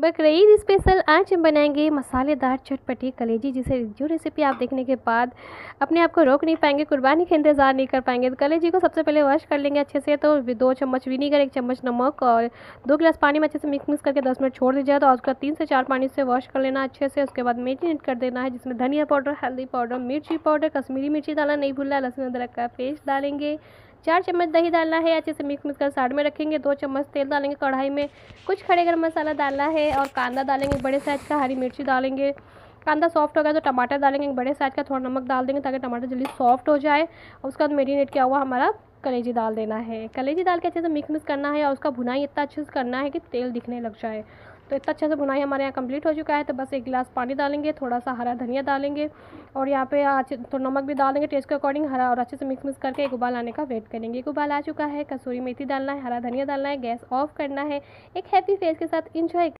Bakrid special आज हम बनाएंगे मसालेदार चटपटी कलेजी जिसे जो रेसिपी आप देखने के बाद अपने आप को रोक नहीं पाएंगे कुर्बानी का इंतज़ार नहीं कर पाएंगे तो कलेजी को सबसे पहले वॉश कर लेंगे अच्छे से तो दो चम्मच विनीगर एक चम्मच नमक और दो गिलास पानी में अच्छे से मिक्स मिक्स करके दस मिनट छोड़ दीजिए तो उसका तीन से चार पानी से वॉश कर लेना अच्छे से उसके बाद मेरीनेट कर देना है जिसमें धनिया पाउडर हल्दी पाउडर मिर्ची पाउडर कश्मीरी मिर्ची डालना नहीं भूलना लहसुन अदरक का पेस्ट डालेंगे चार चम्मच दही डालना है अच्छे से मिक्स मिक्स कर साइड में रखेंगे दो चम्मच तेल डालेंगे कढ़ाई में कुछ खड़े गर्म मसाला डालना है और कांदा डालेंगे बड़े साइज का हरी मिर्ची डालेंगे कांदा सॉफ्ट हो गया तो टमाटर डालेंगे बड़े साइज का थोड़ा नमक डाल देंगे ताकि टमाटर जल्दी सॉफ्ट हो जाए और उसके बाद मेरीनेट किया हुआ हमारा कलेजी डाल देना है कलेजी डाल के अच्छे से मिक्स मिक्स करना है और उसका भुनाई इतना अच्छे से करना है कि तेल दिखने लग जाए तो इतना अच्छे से बुनाई हमारे यहाँ कंप्लीट हो चुका है तो बस एक गिलास पानी डालेंगे थोड़ा सा हरा धनिया डालेंगे और यहाँ पे थोड़ा तो नमक भी डाल देंगे टेस्ट के अकॉर्डिंग हरा और अच्छे से मिक्स मिक्स करके एक उबाल आने का वेट करेंगे एक उबाल आ चुका है कसूरी मेथी डालना है हरा धनिया डालना है गैस ऑफ करना है एक हैप्पी फेस के साथ इंजॉय